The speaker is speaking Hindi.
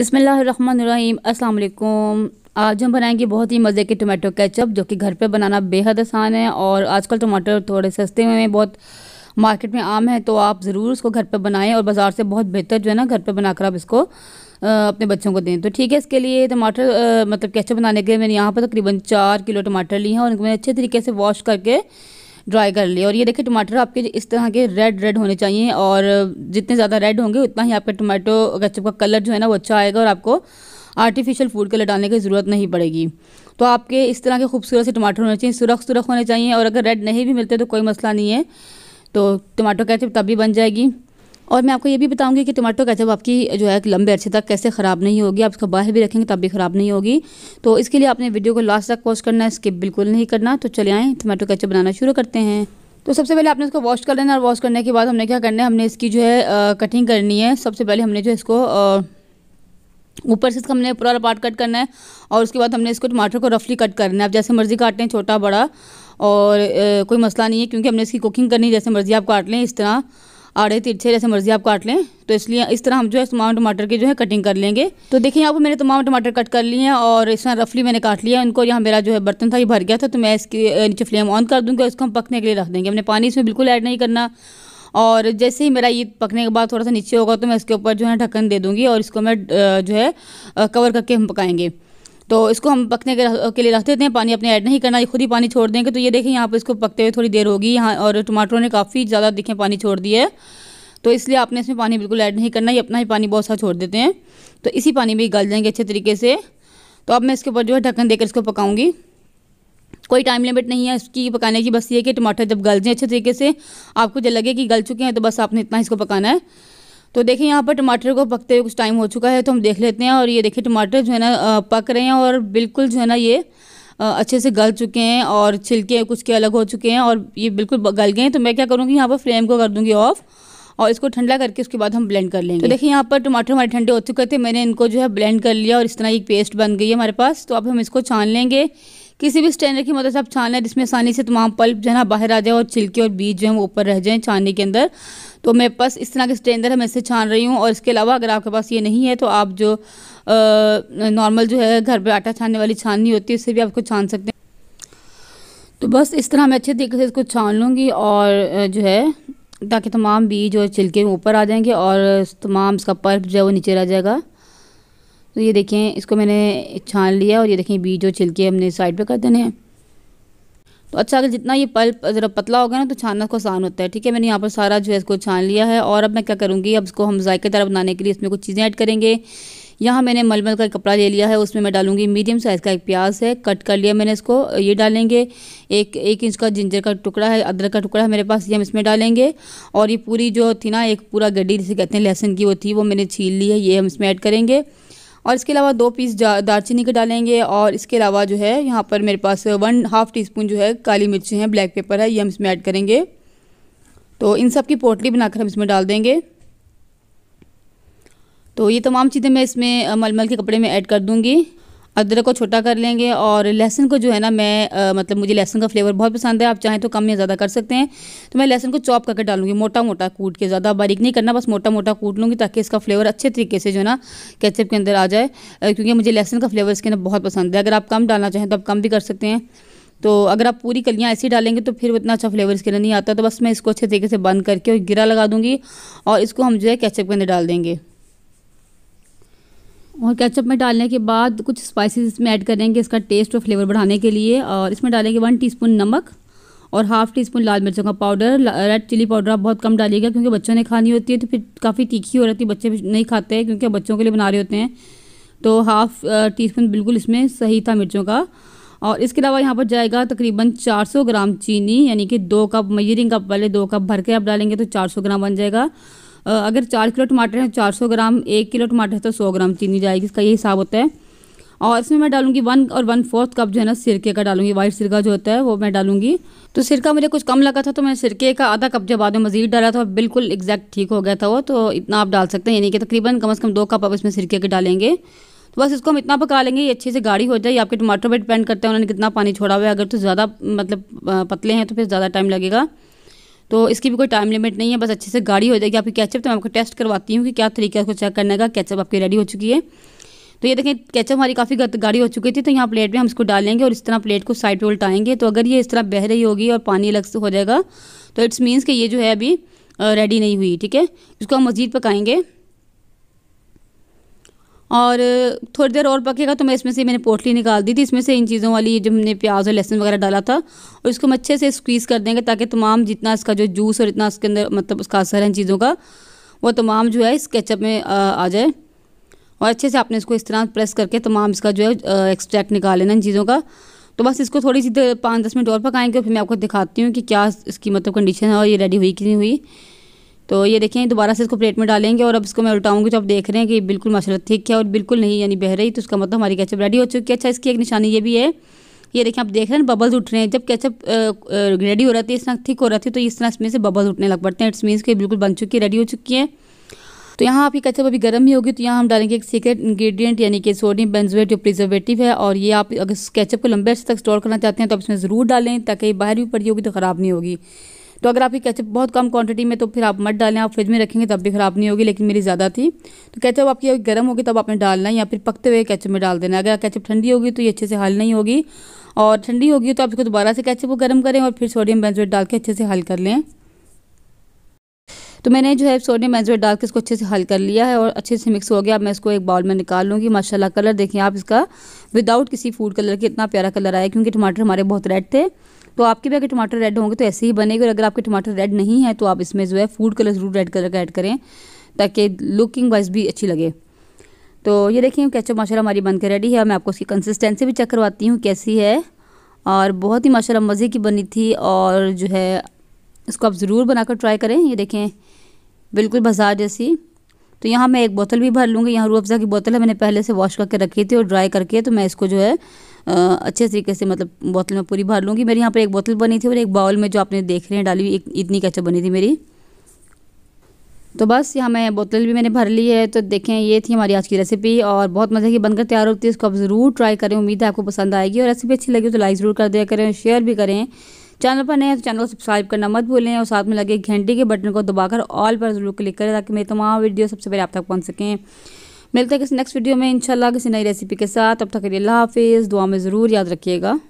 बसमीम वालेकुम आज हम बनाएंगे बहुत ही मज़े के टोमेटो केचप जो कि घर पे बनाना बेहद आसान है और आजकल टमाटर थोड़े सस्ते हुए हैं बहुत मार्केट में आम है तो आप ज़रूर उसको घर पे बनाएं और बाज़ार से बहुत बेहतर जो है ना घर पे बनाकर आप इसको अपने बच्चों को दें तो ठीक है इसके लिए टमाटर मतलब केचप बनाने के लिए मैंने यहाँ पर तकरीबन चार किलो टमाटर लिए हैं और इनको मैंने अच्छे तरीके से वॉश करके ड्राई कर लिया और ये देखिए टमाटर आपके इस तरह के रेड रेड होने चाहिए और जितने ज़्यादा रेड होंगे उतना ही आपका टमाटो केचप का कलर जो है ना वो अच्छा आएगा और आपको आर्टिफिशियल फूड कलर डालने की ज़रूरत नहीं पड़ेगी तो आपके इस तरह के खूबसूरत से टमाटर होने चाहिए सुरख सुरख होने चाहिए और अगर रेड नहीं भी मिलते तो कोई मसला नहीं है तो टमाटो कैचअप तब भी बन जाएगी और मैं आपको ये भी बताऊँगी कि टमाटो केचप आपकी जो है लंबे अच्छे तक कैसे ख़राब नहीं होगी आप इसको बाहर भी रखेंगे तब भी ख़राब नहीं होगी तो इसके लिए आपने वीडियो को लास्ट तक वॉच करना है स्किप बिल्कुल नहीं करना तो चले आएँ टमाटो कैचअप बनाना शुरू करते हैं तो सबसे पहले आपने इसको वॉश कर लेना और वॉश करने के बाद हमने क्या करना है हमने इसकी जो है कटिंग करनी है सबसे पहले हमने जो इसको ऊपर से इसका हमने पूरा पार्ट कट करना है और उसके बाद हमने इसको टमाटर को रफली कट करना है आप जैसे मर्ज़ी काटें छोटा बड़ा और कोई मसला नहीं है क्योंकि हमने इसकी कुकिंग करनी है जैसे मर्ज़ी आप काट लें इस तरह आड़े तिरछे जैसे मर्जी आप काट लें तो इसलिए इस तरह हम जो है तमाम टमाटर की जो है कटिंग कर लेंगे तो देखिए यहाँ पर मैंने तमाम टमाटर कट कर लिए हैं और इस तरह रफली मैंने काट लिया है उनको यहाँ मेरा जो है बर्तन था ये भर गया था तो मैं इसकी नीचे फ्लेम ऑन कर दूँगी उसको हम पकने के लिए रख देंगे हमने पानी इसमें बिल्कुल ऐड नहीं करना और जैसे ही मेरा ये पकने के बाद थोड़ा सा नीचे होगा तो मैं इसके ऊपर जो है ढक्कन दे दूँगी और इसको मैं जो है कवर करके हम पकाएँगे तो इसको हम पकने के, के लिए रख देते हैं पानी अपने ऐड नहीं करना ये खुद ही पानी छोड़ देंगे तो ये देखें यहाँ पर इसको पकते हुए थोड़ी देर होगी यहाँ और टमाटरों ने काफ़ी ज़्यादा देखें पानी छोड़ दिया है तो इसलिए आपने इसमें पानी बिल्कुल ऐड नहीं करना ये अपना ही पानी बहुत सा छोड़ देते हैं तो इसी पानी में गल जाएंगे अच्छे तरीके से तो अब मैं इसके ऊपर जो है ढक्कन देकर इसको पकाऊंगी कोई टाइम लिमिट नहीं है इसकी पकाने की बस ये कि टमाटर जब गल जाएँ अच्छे तरीके से आपको जब लगे कि गल चुके हैं तो बस आपने इतना इसको पकाना है तो देखिए यहाँ पर टमाटर को पकते हुए कुछ टाइम हो चुका है तो हम देख लेते हैं और ये देखिए टमाटर जो है ना पक रहे हैं और बिल्कुल जो है ना ये अच्छे से गल चुके हैं और छिलके कुछ के अलग हो चुके हैं और ये बिल्कुल गल गए हैं तो मैं क्या करूँगी यहाँ पर फ्लेम को कर दूँगी ऑफ़ और इसको ठंडा करके उसके बाद हम ब्लेंड कर लेंगे तो देखिए यहाँ पर टमाटर हमारे ठंडे हो चुके थे मैंने इनको जो है ब्लेंड कर लिया और इस तरह एक पेस्ट बन गई है हमारे पास तो अब हम इसको छान लेंगे किसी भी स्टैंडर की मदद से आप छान लें जिसमें आसानी से तमाम पल्प जो है ना बाहर आ जाए और छिलके और बीज जो है वो ऊपर रह जाएँ छानने के अंदर तो मेरे पास इस तरह के स्टैंडर है मैं इसे छान रही हूँ और इसके अलावा अगर आपके पास ये नहीं है तो आप जो नॉर्मल जो है घर पर आटा छानने वाली छाननी होती है उससे भी आपको छान सकते हैं तो बस इस तरह मैं अच्छे तरीके से इसको छान लूँगी और जो है ताकि तमाम बीज और छिलके ऊपर आ जाएंगे और तमाम इसका पल्प जो है वो नीचे रह जाएगा तो ये देखें इसको मैंने छान लिया और ये देखें बीज जो छिलके हमने साइड पे कर देने हैं तो अच्छा अगर जितना ये पल्प ज़रा पतला होगा ना तो छानना को तो आसान होता है ठीक है मैंने यहाँ पर सारा जो है इसको छान लिया है और अब मैं क्या करूँगी अब इसको हम जायकेदार बनाने के लिए इसमें कुछ चीज़ें ऐड करेंगे यहाँ मैंने मलमल का कपड़ा ले लिया है उसमें मैं डालूंगी मीडियम साइज़ का एक प्याज है कट कर लिया मैंने इसको ये डालेंगे एक एक इंच का जिंजर का टुकड़ा है अदरक का टुकड़ा है मेरे पास ये हम इसमें डालेंगे और ये पूरी जो थी ना एक पूरा गड्डी जिसे कहते हैं लहसुन की वो थी वो मैंने छील ली है ये हम इसमें ऐड करेंगे और इसके अलावा दो पीस दालचीनी के डालेंगे और इसके अलावा जो है यहाँ पर मेरे पास वन हाफ़ टी स्पून जो है काली मिर्ची हैं ब्लैक पेपर है ये हम इसमें ऐड करेंगे तो इन सब की पोटली बनाकर हम इसमें डाल देंगे तो ये तमाम चीज़ें मैं इसमें मलमल के कपड़े में ऐड कर दूँगी अदरक को छोटा कर लेंगे और लहसुन को जो है ना मैं आ, मतलब मुझे लहसुन का फ्लेवर बहुत पसंद है आप चाहें तो कम या ज़्यादा कर सकते हैं तो मैं लहसुन को चॉप करके डालूंगी मोटा मोटा कूट के ज़्यादा बारीक नहीं करना बस मोटा मोटा कूट लूँगी ताकि इसका फ्लेवर अच्छे तरीके से जो है ना कैचअप के अंदर आ जाए क्योंकि मुझे लहसुन का फ्लेवर इसके अंदर बहुत पसंद है अगर आप कम डालना चाहें तो आप कम भी कर सकते हैं तो अगर आप पूरी कलियाँ ऐसी डालेंगे तो फिर उतना अच्छा फ्लेवर इसके अंदर नहीं आता तो बस मैं इसको अच्छे तरीके से बंद करके और गिरा लगा दूँगी और इसको हम जो है कैचअप के अंदर डाल देंगे और केचप में डालने के बाद कुछ स्पाइसेस इसमें ऐड करेंगे इसका टेस्ट और फ्लेवर बढ़ाने के लिए और इसमें डालेंगे वन टीस्पून नमक और हाफ़ टी स्पून लाल मिर्चों का पाउडर रेड चिली पाउडर आप बहुत कम डालिएगा क्योंकि बच्चों ने खानी होती है तो फिर काफ़ी तीखी हो रहती है बच्चे नहीं खाते हैं क्योंकि बच्चों के लिए बना रहे होते हैं तो हाफ़ टी स्पून बिल्कुल इसमें सही था मिर्चों का और इसके अलावा यहाँ पर जाएगा तकरीबन सौ ग्राम चीनी यानी कि दो कप मयरिंग कप वाले दो कप भर के आप डालेंगे तो सौ ग्राम बन जाएगा अगर चार किलो टमाटर है चार सौ ग्राम एक किलो टमाटर है तो सौ ग्राम चीनी जाएगी इसका ये हिसाब होता है और इसमें मैं डालूंगी वन और वन फोर्थ कप जो है ना सिरके का डालूंगी वाइट सिरका जो होता है वो मैं डालूंगी तो सिरका मुझे कुछ कम लगा था तो मैं सिरके का आधा कप जब बाद में मज़ीद डाला था बिल्कुल एग्जैक्ट ठीक हो गया था वो तो इतना आप डाल सकते हैं यानी कि तकरीबन कम अज़ कम दो कप आप इसमें सिरके के डालेंगे तो बस इसको हम इतना पका लेंगे ये अच्छे से गाढ़ी हो जाए आपके टमाटर पर डिपेंड करते हैं उन्होंने कितना पानी छोड़ा हुआ है अगर तो ज़्यादा मतलब पतले हैं तो फिर ज़्यादा टाइम लगेगा तो इसकी भी कोई टाइम लिमिट नहीं है बस अच्छे से गाड़ी हो जाएगी आपकी कैचअप तो मैं आपको टेस्ट करवाती हूँ कि क्या तरीका उसको चेक करने का कैचअप आपकी रेडी हो चुकी है तो ये देखें कैचअप हमारी काफ़ी गाड़ी हो चुकी थी तो यहाँ प्लेट में हम इसको डालेंगे और इस तरह प्लेट को साइड रोल उल्टाएंगे तो अगर ये इस तरह बह रही होगी और पानी अलग से हो जाएगा तो इट्स मीन्स कि ये जो है अभी रेडी नहीं हुई ठीक है इसको हम मज़ीद पकाएँगे और थोड़ी देर और पकेगा तो मैं इसमें से मैंने पोटली निकाल दी थी इसमें से इन चीज़ों वाली जो हमने प्याज और लहसुन वगैरह डाला था और इसको हम अच्छे से स्क्वीज़ कर देंगे ताकि तमाम जितना इसका जो जूस और इतना इसके अंदर मतलब उसका असर है इन चीज़ों का वो तमाम जो है इस केचप में आ जाए और अच्छे से आपने इसको इस तरह प्रेस करके तमाम इसका जो है एक्सट्रैक्ट निकाल लेना इन चीज़ों का तो बस इसको थोड़ी सी देर पाँच दस मिनट और पकाएंगे फिर मैं आपको दिखाती हूँ कि क्या इसकी मतलब कंडीशन है और ये रेडी हुई कि नहीं हुई तो ये देखें दोबारा से इसको प्लेट में डालेंगे और अब इसको मैं उल्टाऊंगी तो आप देख रहे हैं कि बिल्कुल माशाला ठीक है और बिल्कुल नहीं यानी बह रही तो उसका मतलब हमारी कैचअप रेडी हो चुकी है अच्छा इसकी एक निशानी ये भी है ये देखें आप देख रहे हैं बबल्स उठ रहे हैं जब कैचअप रेडी हो रहा है इस तरह ठीक हो रहा थी तो इस तरह इसमें से बबल्स उठने लग पड़ते हैं इट्स मीन्स कि बिल्कुल बन चुकी है रेडी हो चुकी है तो यहाँ आपकी कैचअप अभी गर्म ही होगी तो यहाँ हम डालेंगे एक सीक्रेट इंग्रेडिएंट यानी कि सोडियम बेंजोएट जो प्रिजर्वेटिव है और ये आप अगर कैचअप को लंबे अर्से तक स्टोर करना चाहते हैं तो आप इसमें ज़रूर डालें ताकि बाहर भी पड़ी होगी तो ख़राब नहीं होगी तो अगर आपकी कैचअप बहुत कम क्वांटिटी में तो फिर आप मत डालें आप फ्रिज में रखेंगे तब भी ख़राब नहीं होगी लेकिन मेरी ज़्यादा थी तो कैचअप आपकी गर्म होगी तब आपने डालना है या फिर पकते हुए कैचअप में डाल देना अगर कैचअप ठंडी होगी तो ये अच्छे से हल नहीं होगी और ठंडी होगी तो आप इसको दोबारा से कैचअप को गर्म करें और फिर सोडियम बेंजोट डाल के अच्छे से हल कर लें तो मैंने जो है सोडियम बेंजोएट डाल के इसको अच्छे से हल कर लिया है और अच्छे से मिक्स हो गया अब मैं इसको एक बाउल में निकाल लूँगी माशाल्लाह कलर देखें आप इसका विदाउट किसी फूड कलर के इतना प्यारा कलर आया क्योंकि टमाटर हमारे बहुत रेड थे तो आपके भी अगर टमाटर रेड होंगे तो ऐसे ही बनेंगे और अगर आपके टमाटर रेड नहीं है तो आप इसमें जो है फूड कलर ज़रूर रेड कलर का ऐड करें ताकि लुकिंग वाइज भी अच्छी लगे तो ये देखें केचप माशाल्लाह हमारी बनकर रेडी है मैं आपको उसकी कंसिस्टेंसी भी चेक करवाती हूँ कैसी है और बहुत ही माशाल्लाह मज़े की बनी थी और जो है इसको आप ज़रूर बनाकर ट्राई करें ये देखें बिल्कुल बाजार जैसी तो यहाँ मैं एक बोतल भी भर लूँगी यहाँ रू अफ़ज़ा की बोतल है मैंने पहले से वॉश करके रखी थी और ड्राई करके तो मैं इसको जो है अच्छे तरीके से मतलब बोतल में पूरी भर लूँगी मेरे यहाँ पर एक बोतल बनी थी और एक बाउल में जो आपने देख रहे हैं डाली हुई इतनी कैचअप बनी थी मेरी तो बस यहाँ मैं बोतल भी मैंने भर ली है तो देखें ये थी हमारी आज की रेसिपी और बहुत मज़े की बनकर तैयार होती है इसको आप ज़रूर ट्राई करें उम्मीद है आपको पसंद आएगी और रेसिपी अच्छी लगी तो लाइक ज़रूर कर दिया करें शेयर भी करें चैनल पर नए हैं तो चैनल को सब्सक्राइब करना मत भूलें और साथ में लगे घंटी के बटन को दबाकर ऑल पर जरूर क्लिक करें ताकि मेरी तमाम वीडियो सबसे पहले आप तक पहुँच सकें मिलते हैं किसी नेक्स्ट वीडियो में इंशाल्लाह किसी नई रेसिपी के साथ अब तक के लिए अल्लाह हाफिज़ दुआ में ज़रूर याद रखिएगा